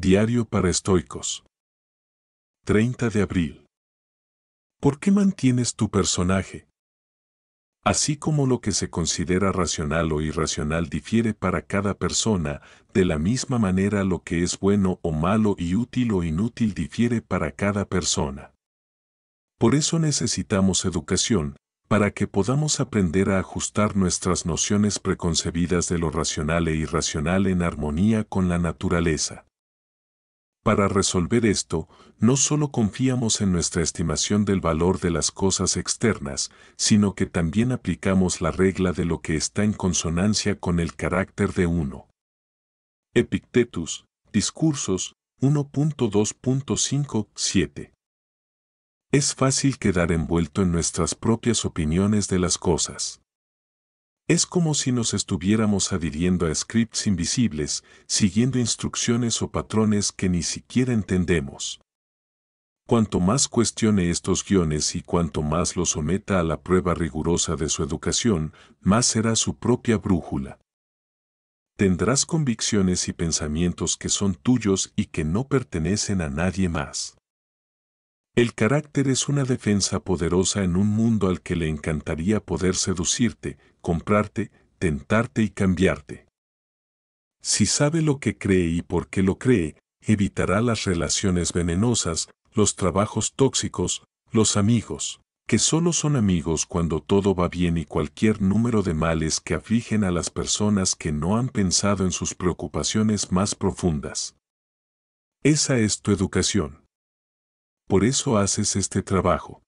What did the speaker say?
Diario para estoicos. 30 de abril. ¿Por qué mantienes tu personaje? Así como lo que se considera racional o irracional difiere para cada persona, de la misma manera lo que es bueno o malo y útil o inútil difiere para cada persona. Por eso necesitamos educación, para que podamos aprender a ajustar nuestras nociones preconcebidas de lo racional e irracional en armonía con la naturaleza. Para resolver esto, no solo confiamos en nuestra estimación del valor de las cosas externas, sino que también aplicamos la regla de lo que está en consonancia con el carácter de uno. Epictetus, Discursos 1.2.5.7 Es fácil quedar envuelto en nuestras propias opiniones de las cosas. Es como si nos estuviéramos adhiriendo a scripts invisibles, siguiendo instrucciones o patrones que ni siquiera entendemos. Cuanto más cuestione estos guiones y cuanto más los someta a la prueba rigurosa de su educación, más será su propia brújula. Tendrás convicciones y pensamientos que son tuyos y que no pertenecen a nadie más. El carácter es una defensa poderosa en un mundo al que le encantaría poder seducirte, comprarte, tentarte y cambiarte. Si sabe lo que cree y por qué lo cree, evitará las relaciones venenosas, los trabajos tóxicos, los amigos, que solo son amigos cuando todo va bien y cualquier número de males que afligen a las personas que no han pensado en sus preocupaciones más profundas. Esa es tu educación por eso haces este trabajo.